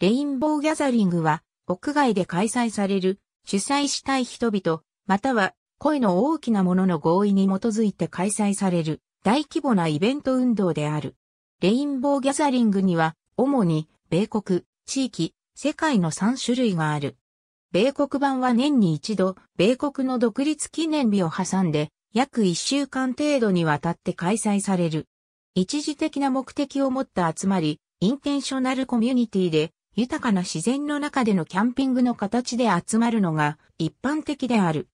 レインボーギャザリングは、屋外で開催される、主催したい人々、または、声の大きなものの合意に基づいて開催される、大規模なイベント運動である。レインボーギャザリングには、主に、米国、地域、世界の3種類がある。米国版は年に一度、米国の独立記念日を挟んで、約1週間程度にわたって開催される。一時的な目的を持った集まり、インテンショナルコミュニティで、豊かな自然の中でのキャンピングの形で集まるのが一般的である。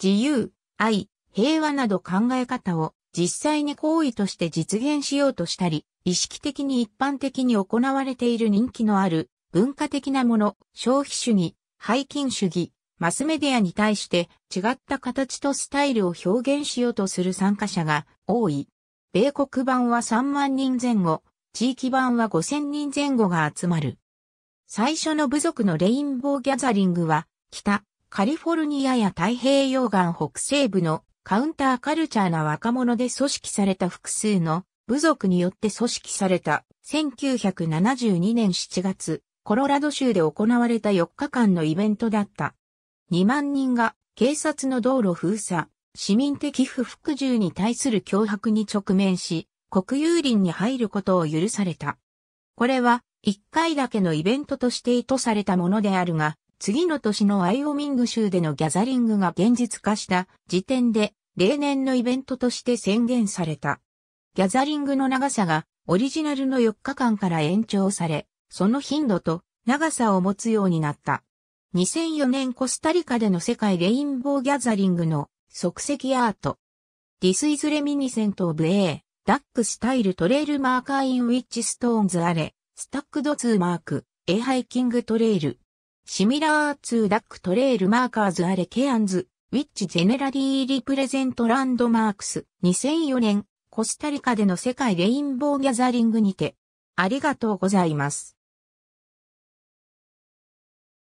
自由、愛、平和など考え方を実際に行為として実現しようとしたり、意識的に一般的に行われている人気のある文化的なもの、消費主義、背筋主義、マスメディアに対して違った形とスタイルを表現しようとする参加者が多い。米国版は3万人前後、地域版は5000人前後が集まる。最初の部族のレインボーギャザリングは、北、カリフォルニアや太平洋岸北西部のカウンターカルチャーな若者で組織された複数の部族によって組織された1972年7月、コロラド州で行われた4日間のイベントだった。2万人が警察の道路封鎖、市民的不服従に対する脅迫に直面し、国有林に入ることを許された。これは一回だけのイベントとして意図されたものであるが、次の年のアイオミング州でのギャザリングが現実化した時点で、例年のイベントとして宣言された。ギャザリングの長さがオリジナルの4日間から延長され、その頻度と長さを持つようになった。2004年コスタリカでの世界レインボーギャザリングの即席アート。This is reminiscent of a duck style trail marker in w i t c h stones are スタックドツーマーク、エハイキングトレイル。シミラーツーダックトレイルマーカーズアレケアンズ、ウィッチゼネラリーリプレゼントランドマークス。2004年、コスタリカでの世界レインボーギャザリングにて。ありがとうございます。